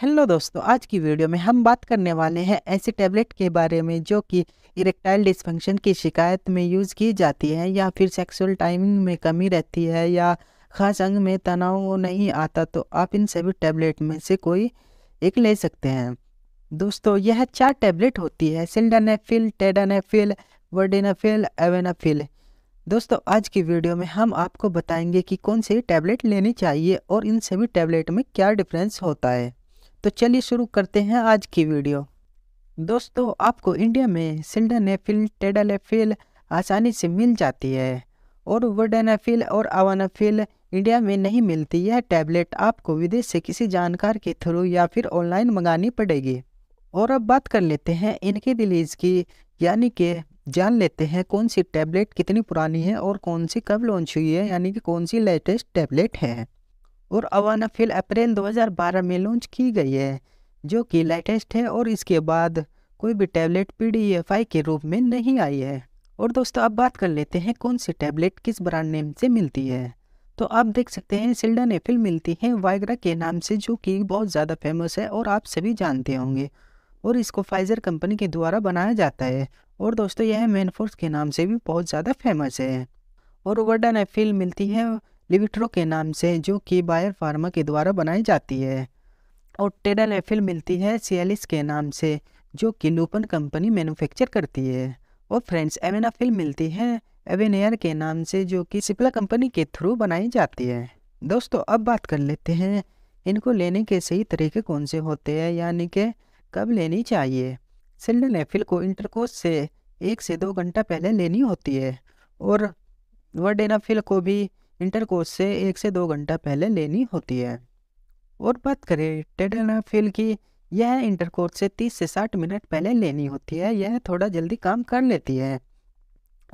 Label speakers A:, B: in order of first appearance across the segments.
A: hello दोस्तों आज की वीडियो में हम बात करने वाले हैं ऐसे टैबलेट के बारे में जो कि इरेक्टाइल डिस्फंक्शन की शिकायत में यूज़ की जाती है या फिर सेक्सुअल टाइमिंग में कमी रहती है या खास अंग में तनाव नहीं आता तो आप इन सभी टैबलेट में से कोई एक ले सकते हैं दोस्तों यह चार टैबलेट होती है सिल्डानेफिल टेडानेफिल वर्डेनाफिल एवेनाफिल दोस्तों आज की वीडियो में हम आपको बताएंगे कि कौन सी टैबलेट लेनी चाहिए और इन सभी टैबलेट में क्या डिफरेंस होता है तो चलिए शुरू करते हैं आज की वीडियो दोस्तों आपको इंडिया में टेडल एफिल आसानी से मिल जाती है और वर्डानाफिल और आवानाफिल इंडिया में नहीं मिलती यह टैबलेट आपको विदेश से किसी जानकार के थ्रू या फिर ऑनलाइन मंगानी पड़ेगी और अब बात कर लेते हैं इनकी रिलीज़ की यानी कि जान लेते हैं कौन सी टैबलेट कितनी पुरानी है और कौन सी कब लॉन्च हुई है यानी कि कौन सी लेटेस्ट टैबलेट है और अवाना फिल अप्रैल 2012 में लॉन्च की गई है जो कि लेटेस्ट है और इसके बाद कोई भी टैबलेट पी के रूप में नहीं आई है और दोस्तों अब बात कर लेते हैं कौन सी टैबलेट किस ब्रांड नेम से मिलती है तो आप देख सकते हैं सिल्डन एफिल मिलती है वाइग्रा के नाम से जो कि बहुत ज़्यादा फेमस है और आप सभी जानते होंगे और इसको फाइजर कंपनी के द्वारा बनाया जाता है और दोस्तों यह मैनफोर्स के नाम से भी बहुत ज़्यादा फेमस है और वर्डन एफिल मिलती है लिविट्रो के नाम से जो कि बायर फार्मा के द्वारा बनाई जाती है और एफिल मिलती है सियालिस के नाम से जो कि नूपन कंपनी मैन्युफैक्चर करती है और फ्रेंड्स एवेनाफिल मिलती है एवेनेयर के नाम से जो कि सिप्ला कंपनी के थ्रू बनाई जाती है दोस्तों अब बात कर लेते हैं इनको लेने के सही तरीके कौन से होते हैं यानी कि कब लेनी चाहिए सिल्डन एफिल को इंटरकोस से एक से दो घंटा पहले लेनी होती है और वर्डेनाफिल को भी इंटरकोर्स से एक से दो घंटा पहले लेनी होती है और बात करें टेडानाफिल की यह इंटरकोर्स से 30 से 60 मिनट पहले लेनी होती है यह थोड़ा जल्दी काम कर लेती है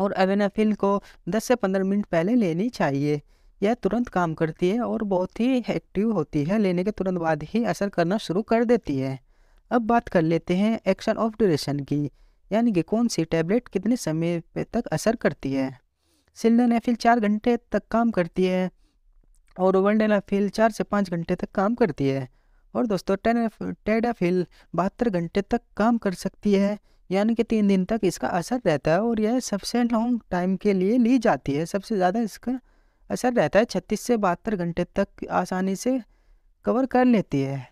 A: और एवेनाफिल को 10 से 15 मिनट पहले लेनी चाहिए यह तुरंत काम करती है और बहुत ही एक्टिव होती है लेने के तुरंत बाद ही असर करना शुरू कर देती है अब बात कर लेते हैं एक्शन ऑफ ड्यूरेशन की यानी कि कौन सी टैबलेट कितने समय तक असर करती है सिल्डन एफिल चार घंटे तक काम करती है और वनडेनाफिल चार से पाँच घंटे तक काम करती है और दोस्तों टेन टेडाफिल बहत्तर घंटे तक काम कर सकती है यानी कि तीन दिन तक इसका असर रहता है और यह सबसे लॉन्ग टाइम के लिए ली जाती है सबसे ज़्यादा इसका असर रहता है छत्तीस से बहत्तर घंटे तक आसानी से कवर कर लेती है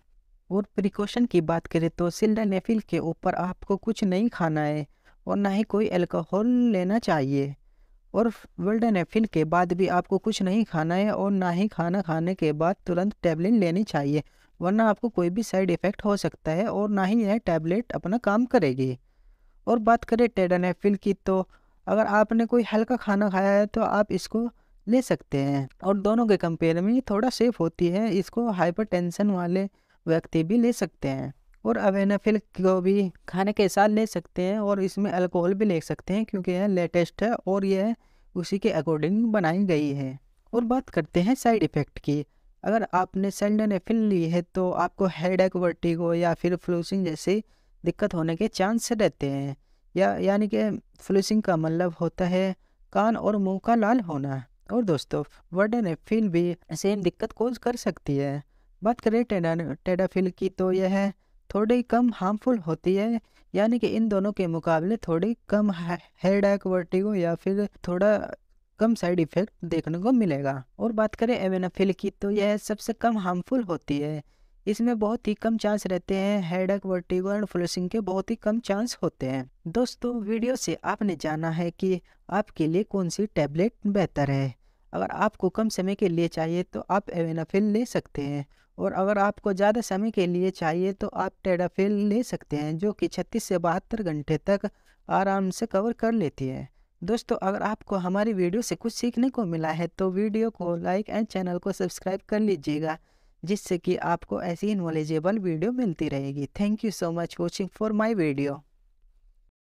A: और प्रिकॉशन की बात करें तो सिल्डानेफिल के ऊपर आपको कुछ नहीं खाना है और ना ही कोई अल्कोहल लेना चाहिए और वेल्डेनेफिल के बाद भी आपको कुछ नहीं खाना है और ना ही खाना खाने के बाद तुरंत टैबलेट लेनी चाहिए वरना आपको कोई भी साइड इफ़ेक्ट हो सकता है और ना ही यह टैबलेट अपना काम करेगी और बात करें टेडानेफिल की तो अगर आपने कोई हल्का खाना खाया है तो आप इसको ले सकते हैं और दोनों के कंपेयर में थोड़ा सेफ होती है इसको हाइपरटेंशन वाले व्यक्ति भी ले सकते हैं और अवेनाफिल को भी खाने के साथ ले सकते हैं और इसमें अल्कोहल भी ले सकते हैं क्योंकि यह लेटेस्ट है और यह उसी के अकॉर्डिंग बनाई गई है और बात करते हैं साइड इफ़ेक्ट की अगर आपने सेंडनेफिल ली है तो आपको हेड एक वर्टिगो या फिर फ्लूसिंग जैसी दिक्कत होने के चांस रहते हैं या यानी कि फ्लूसिंग का मतलब होता है कान और मुंह का लाल होना और दोस्तों वर्डेनेफिल भी सेम दिक्कत कोज कर सकती है बात करें टेडा टेडाफिल की तो यह थोड़ी कम हार्मफुल होती है यानी कि इन दोनों के मुकाबले थोड़ी कम हेड एक वर्टिगो या फिर थोड़ा कम साइड इफेक्ट देखने को मिलेगा और बात करें एमेनाफिल की तो यह सबसे कम हार्मफुल होती है इसमें बहुत ही कम चांस रहते हैं हेड एक वर्टिगो एंड फ्लोसिंग के बहुत ही कम चांस होते हैं दोस्तों वीडियो से आपने जाना है कि आपके लिए कौन सी टैबलेट बेहतर है अगर आपको कम समय के लिए चाहिए तो आप एवेनाफिल ले सकते हैं और अगर आपको ज़्यादा समय के लिए चाहिए तो आप टेडाफेल ले सकते हैं जो कि छत्तीस से बहत्तर घंटे तक आराम से कवर कर लेती है दोस्तों अगर आपको हमारी वीडियो से कुछ सीखने को मिला है तो वीडियो को लाइक एंड चैनल को सब्सक्राइब कर लीजिएगा जिससे कि आपको ऐसी नॉलेजेबल वीडियो मिलती रहेगी thank you so much watching for my video